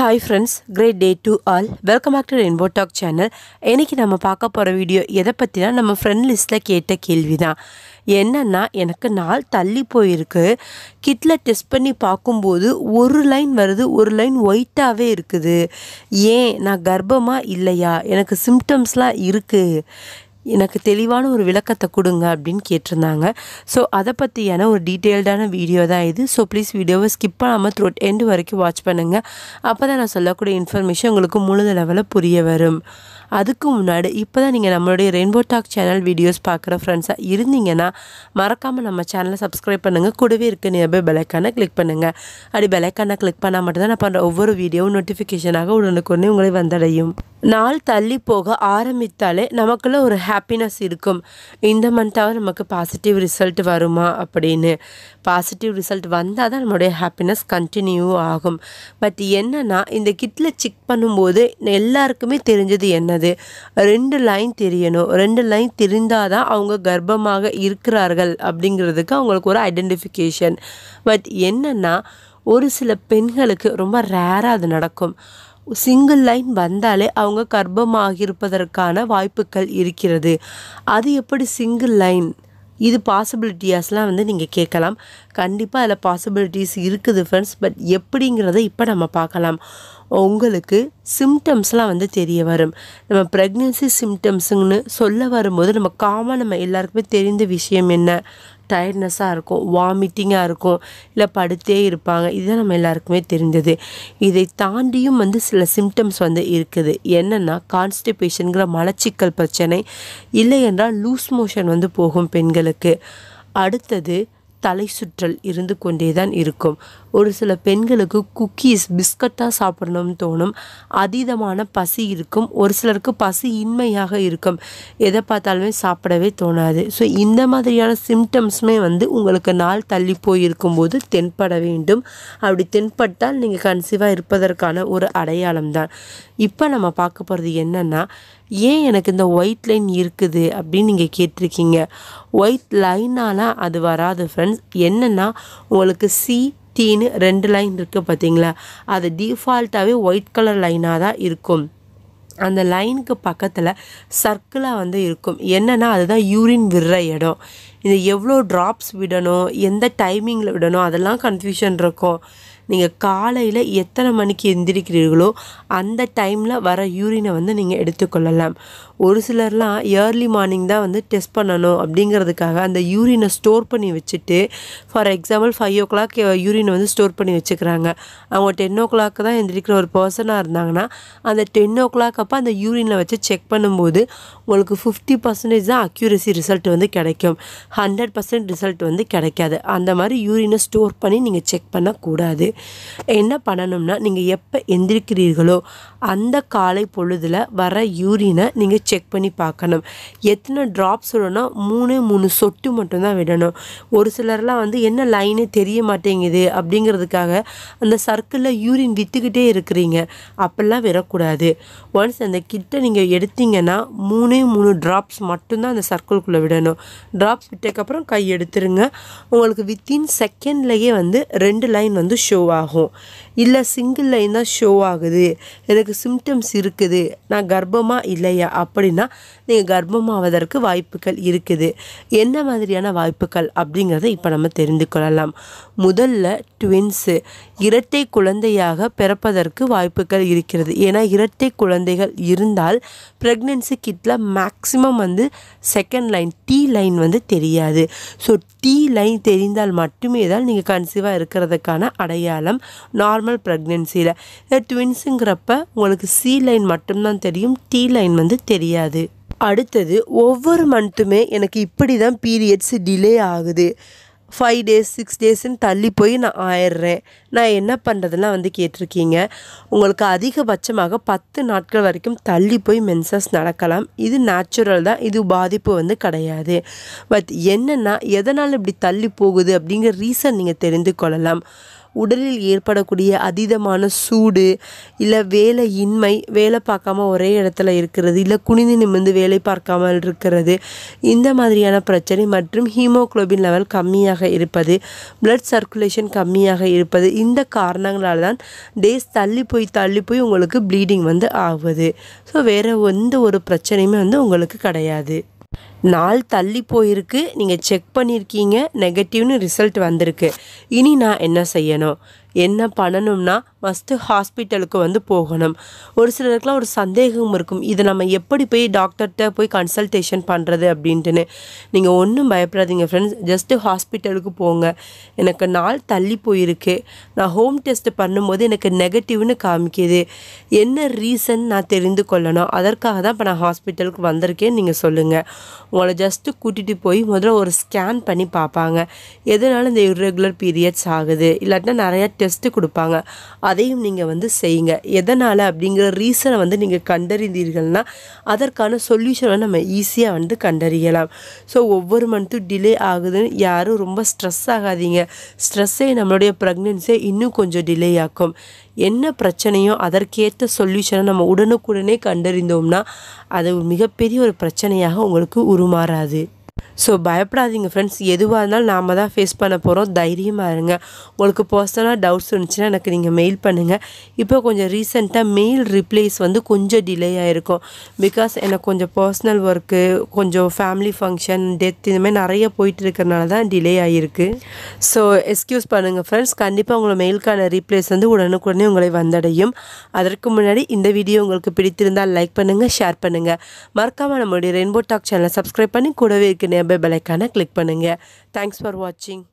hi friends great day to all welcome back to rainbow channel இன்றைக்கி நம்ம பார்க்க போகிற வீடியோ எதை பற்றினா நம்ம ஃப்ரெண்ட் லிஸ்ட்டில் கேட்ட கேள்வி தான் என்னென்னா எனக்கு நாள் தள்ளி போயிருக்கு கிட்டில் டெஸ்ட் பண்ணி பார்க்கும்போது ஒரு லைன் வருது ஒரு லைன் ஒயிட்டாகவே இருக்குது ஏன் நான் கர்ப்பமாக இல்லையா எனக்கு சிம்டம்ஸ்லாம் இருக்குது எனக்கு தெளிவான ஒரு விளக்கத்தை கொடுங்க அப்படின்னு கேட்டிருந்தாங்க ஸோ அதை பற்றியான ஒரு டீட்டெயில்டான வீடியோ தான் இது ஸோ ப்ளீஸ் வீடியோவை ஸ்கிப் பண்ணாமல் த்ரோட் எண்டு வரைக்கும் வாட்ச் பண்ணுங்கள் அப்போ தான் நான் சொல்லக்கூடிய இன்ஃபர்மேஷன் உங்களுக்கு முழுதளவில் புரிய வரும் அதுக்கு முன்னாடி இப்போ தான் நீங்கள் நம்மளுடைய ரெயின்போ டாக் சேனல் வீடியோஸ் பார்க்குற ஃப்ரெண்ட்ஸாக இருந்தீங்கன்னா மறக்காமல் நம்ம சேனலை சப்ஸ்கிரைப் பண்ணுங்கள் கூடவே இருக்க நியர்பை பெலைக்கானை கிளிக் பண்ணுங்கள் அப்படி பெலைக்கானை கிளிக் பண்ணால் மட்டும்தான் நான் பண்ணுற ஒவ்வொரு வீடியோவும் நோட்டிஃபிகேஷனாக உடனுக்குடனே உங்களை வந்தடையும் நாள் தள்ளி போக ஆரம்பித்தாலே நமக்குள்ளே ஒரு ஹாப்பினஸ் இருக்கும் இந்த மந்த்தாவது நமக்கு பாசிட்டிவ் ரிசல்ட் வருமா அப்படின்னு பாசிட்டிவ் ரிசல்ட் வந்தால் தான் நம்மளுடைய ஹாப்பினஸ் கண்டினியூ ஆகும் பட் என்னென்னா இந்த கிட்டில் செக் பண்ணும்போது எல்லாருக்குமே தெரிஞ்சது என்னது ரெண்டு லைன் தெரியணும் ரெண்டு லைன் தெரிந்தால் தான் அவங்க கர்ப்பமாக இருக்கிறார்கள் அப்படிங்கிறதுக்கு அவங்களுக்கு ஒரு ஐடென்டிஃபிகேஷன் பட் என்னென்னா ஒரு சில பெண்களுக்கு ரொம்ப ரேராக அது நடக்கும் சிங்கிள் லைன் வந்தாலே அவங்க கர்ப்பமாகியிருப்பதற்கான வாய்ப்புகள் இருக்கிறது அது எப்படி சிங்கிள் லைன் இது பாசிபிலிட்டியாஸ்லாம் வந்து நீங்கள் கேட்கலாம் கண்டிப்பாக அதில் பாசிபிலிட்டிஸ் இருக்குது ஃப்ரெண்ட்ஸ் பட் எப்படிங்கிறத இப்போ நம்ம பார்க்கலாம் உங்களுக்கு சிம்டம்ஸ்லாம் வந்து தெரிய வரும் நம்ம ப்ரெக்னென்சி சிம்டம்ஸுங்கன்னு சொல்ல வரும்போது நம்ம காமன் நம்ம எல்லாருக்குமே தெரிந்த விஷயம் என்ன டயர்ட்னஸாக இருக்கும் வாமிட்டிங்காக இருக்கும் இல்லை படுத்தே இருப்பாங்க இதுதான் நம்ம எல்லாருக்குமே தெரிஞ்சது இதை தாண்டியும் வந்து சில சிம்டம்ஸ் வந்து இருக்குது என்னென்னா கான்ஸ்டிபேஷனுங்கிற மலச்சிக்கல் பிரச்சனை இல்லை என்றால் லூஸ் மோஷன் வந்து போகும் பெண்களுக்கு அடுத்தது தலை சுற்றல் இருந்து கொண்டே தான் இருக்கும் ஒரு சில பெண்களுக்கு குக்கீஸ் பிஸ்கட்டாக சாப்பிடணும்னு தோணும் அதீதமான பசி இருக்கும் ஒரு சிலருக்கு பசி இன்மையாக இருக்கும் எதை பார்த்தாலுமே சாப்பிடவே தோணாது ஸோ இந்த மாதிரியான சிம்டம்ஸுமே வந்து உங்களுக்கு நாள் தள்ளி போயிருக்கும் போது தென்பட வேண்டும் அப்படி தென்பட்டால் நீங்கள் கன்சீவாக இருப்பதற்கான ஒரு அடையாளம் தான் இப்போ நம்ம பார்க்க போகிறது என்னென்னா ஏன் எனக்கு இந்த ஒயிட் லைன் இருக்குது அப்படின்னு நீங்கள் கேட்டிருக்கீங்க ஒயிட் லைனால் அது வராது ஃப்ரெண்ட்ஸ் என்னென்னா உங்களுக்கு சி டீன்னு ரெண்டு லைன் இருக்குது பார்த்தீங்களா அது டிஃபால்ட்டாகவே ஒயிட் கலர் லைனாக தான் இருக்கும் அந்த லைனுக்கு பக்கத்தில் சர்க்கிளாக வந்து இருக்கும் என்னென்னா அதுதான் யூரின் விடுற இடம் இது எவ்வளோ ட்ராப்ஸ் விடணும் எந்த டைமிங்கில் விடணும் அதெல்லாம் கன்ஃபியூஷன் இருக்கும் நீங்கள் காலையில் எத்தனை மணிக்கு எந்திரிக்கிறீர்களோ அந்த டைமில் வர யூரினை வந்து நீங்கள் எடுத்துக்கொள்ளலாம் ஒரு சிலர்லாம் ஏர்லி மார்னிங் தான் வந்து டெஸ்ட் பண்ணணும் அப்படிங்கிறதுக்காக அந்த யூரினை ஸ்டோர் பண்ணி வச்சுட்டு for example five o'clock யூரினை வந்து ஸ்டோர் பண்ணி வச்சுக்கிறாங்க அவங்க டென் ஓ கிளாக் தான் எழுந்திரிக்கிற ஒரு பர்சனாக இருந்தாங்கன்னா அந்த டென் ஓ கிளாக் அப்போ அந்த யூரினில் வச்சு செக் பண்ணும்போது உங்களுக்கு ஃபிஃப்டி பர்சன்டேஜ் தான் அக்யூரசி ரிசல்ட் வந்து கிடைக்கும் ஹண்ட்ரட் பர்சன்ட் ரிசல்ட் வந்து கிடைக்காது அந்த மாதிரி யூரினை ஸ்டோர் பண்ணி நீங்கள் செக் பண்ணக்கூடாது என்ன பண்ணணும்னா நீங்கள் எப்போ எந்திரிக்கிறீர்களோ அந்த காலை பொழுதில் வர யூரினை நீங்கள் செக் பண்ணி பார்க்கணும் எத்தனை ட்ராப்ஸ் விடணும்னா மூணு மூணு சொட்டு மட்டும்தான் விடணும் ஒரு சிலர்லாம் வந்து என்ன லைனே தெரிய மாட்டேங்குது அப்படிங்கிறதுக்காக அந்த சர்க்கிளில் யூரின் விற்றுக்கிட்டே இருக்கிறீங்க அப்போல்லாம் விடக்கூடாது ஒன்ஸ் அந்த கிட்ட நீங்கள் எடுத்தீங்கன்னா மூணு மூணு ட்ராப்ஸ் மட்டும்தான் அந்த சர்க்கிள்குள்ளே விடணும் ட்ராப்ஸ் விட்டக்கப்புறம் கை எடுத்துருங்க உங்களுக்கு வித்தின் செகண்ட்லேயே வந்து ரெண்டு லைன் வந்து ஷோ ஆகும் இல்லை சிங்கிள் லைன் தான் ஷோ ஆகுது எனக்கு சிம்டம்ஸ் இருக்குது நான் கர்ப்பமாக இல்லையா அப்படின்னா நீங்கள் கர்ப்பமாவதற்கு வாய்ப்புகள் இருக்குது என்ன மாதிரியான வாய்ப்புகள் அப்படிங்கிறத இப்போ நம்ம தெரிந்து கொள்ளலாம் முதல்ல ட்வின்ஸு இரட்டை குழந்தையாக பிறப்பதற்கு வாய்ப்புகள் இருக்கிறது ஏன்னா இரட்டை குழந்தைகள் இருந்தால் ப்ரெக்னென்சி கிட்டில் மேக்ஸிமம் வந்து செகண்ட் லைன் டி லைன் வந்து தெரியாது ஸோ டி லைன் தெரிந்தால் மட்டுமே தான் நீங்கள் கன்சீவாக இருக்கிறதுக்கான அடையாளம் மலையாளம் நார்மல் ப்ரெக்னென்சியில் ட்வின்ஸுங்கிறப்ப உங்களுக்கு சி லைன் மட்டும்தான் தெரியும் டி லைன் வந்து தெரியாது அடுத்தது ஒவ்வொரு மந்த்துமே எனக்கு இப்படி தான் பீரியட்ஸ் டிலே ஆகுது ஃபைவ் டேஸ் சிக்ஸ் டேஸ்ன்னு தள்ளி போய் நான் ஆயிடுறேன் நான் என்ன பண்ணுறதுலாம் வந்து கேட்டிருக்கீங்க உங்களுக்கு அதிகபட்சமாக பத்து நாட்கள் வரைக்கும் தள்ளி போய் மென்சஸ் நடக்கலாம் இது நேச்சுரல் தான் இது பாதிப்பு வந்து கிடையாது பட் என்னென்னா எதனால் இப்படி தள்ளி போகுது அப்படிங்கிற ரீசன் நீங்கள் தெரிந்து கொள்ளலாம் உடலில் ஏற்படக்கூடிய அதீதமான சூடு இல்லை வேலை இன்மை வேலை பார்க்காம ஒரே இடத்துல இருக்கிறது இல்லை குனிந்து நிமிர்ந்து வேலை பார்க்காமல் இருக்கிறது இந்த மாதிரியான பிரச்சனை மற்றும் ஹீமோக்ளோபின் லெவல் கம்மியாக இருப்பது பிளட் சர்க்குலேஷன் கம்மியாக இருப்பது இந்த காரணங்களால் தான் டேஸ் தள்ளி போய் தள்ளி போய் உங்களுக்கு ப்ளீடிங் வந்து ஆகுது ஸோ வேறு எந்த ஒரு பிரச்சனையுமே வந்து உங்களுக்கு கிடையாது நாள் தள்ளி போயிருக்கு நீங்கள் செக் பண்ணியிருக்கீங்க நெகட்டிவ்னு ரிசல்ட் வந்திருக்கு இனி நான் என்ன செய்யணும் என்ன பண்ணணும்னா ஃபஸ்ட்டு ஹாஸ்பிட்டலுக்கு வந்து போகணும் ஒரு சிலருக்குலாம் ஒரு சந்தேகம் இருக்கும் இதை நம்ம எப்படி போய் டாக்டர்கிட்ட போய் கன்சல்டேஷன் பண்ணுறது அப்படின்ட்டுன்னு நீங்கள் ஒன்றும் பயப்படாதீங்க ஃப்ரெண்ட்ஸ் ஜஸ்ட்டு ஹாஸ்பிட்டலுக்கு போங்க எனக்கு நாள் தள்ளி போயிருக்கு நான் ஹோம் டெஸ்ட் பண்ணும்போது எனக்கு நெகட்டிவ்னு காமிக்கிது என்ன ரீசன் நான் தெரிந்து கொள்ளணும் அதற்காக தான் இப்போ நான் ஹாஸ்பிட்டலுக்கு வந்திருக்கேன்னு நீங்கள் சொல்லுங்கள் உங்களை ஜஸ்ட்டு கூட்டிகிட்டு போய் முதல்ல ஒரு ஸ்கேன் பண்ணி பார்ப்பாங்க எதனால இந்த இர்ரெகுலர் பீரியட்ஸ் ஆகுது இல்லாட்டினா நிறையா டெஸ்ட்டு கொடுப்பாங்க அதையும் நீங்கள் வந்து செய்யுங்க எதனால் அப்படிங்கிற ரீசனை வந்து நீங்கள் கண்டறிந்தீர்கள்னா அதற்கான சொல்யூஷனை நம்ம ஈஸியாக வந்து கண்டறியலாம் ஸோ ஒவ்வொரு மந்த்தும் டிலே ஆகுதுன்னு யாரும் ரொம்ப ஸ்ட்ரெஸ் ஆகாதீங்க ஸ்ட்ரெஸ்ஸே நம்மளுடைய ப்ரெக்னென்சியை இன்னும் கொஞ்சம் டிலே ஆக்கும் என்ன பிரச்சனையோ அதற்கேற்ற சொல்யூஷனை நம்ம உடனுக்குடனே கண்டறிந்தோம்னா அது மிகப்பெரிய ஒரு பிரச்சனையாக உங்களுக்கு உருமாறாது ஸோ பயப்படாதீங்க ஃப்ரெண்ட்ஸ் எதுவாக இருந்தாலும் நாம் தான் ஃபேஸ் பண்ண போகிறோம் தைரியமாக இருங்க உங்களுக்கு பர்சனலாக டவுட்ஸ் இருந்துச்சுன்னா எனக்கு நீங்கள் மெயில் பண்ணுங்கள் இப்போ கொஞ்சம் ரீசெண்டாக மெயில் ரிப்ளைஸ் வந்து கொஞ்சம் டிலே ஆகிருக்கும் பிகாஸ் எனக்கு கொஞ்சம் பர்சனல் ஒர்க்கு கொஞ்சம் ஃபேமிலி ஃபங்க்ஷன் டெத் இந்தமாதிரி நிறைய போயிட்டு இருக்கிறனால தான் டிலே ஆகிருக்கு ஸோ எக்ஸ்கியூஸ் பண்ணுங்கள் ஃப்ரெண்ட்ஸ் கண்டிப்பாக உங்களை மெயிலுக்கான ரீப்ளேஸ் வந்து உடனுக்குடனே உங்களை வந்தடையும் அதற்கு முன்னாடி இந்த வீடியோ உங்களுக்கு பிடித்திருந்தால் லைக் பண்ணுங்கள் ஷேர் பண்ணுங்கள் மறக்காமல் நம்மளுடைய ரெயின்போ டாக் சேனலை சப்ஸ்கிரைப் பண்ணி கூடவே நேபர் பெல் ஐக்கானை கிளிக் பண்ணுங்கள் தேங்க்ஸ் ஃபார் வாட்சிங்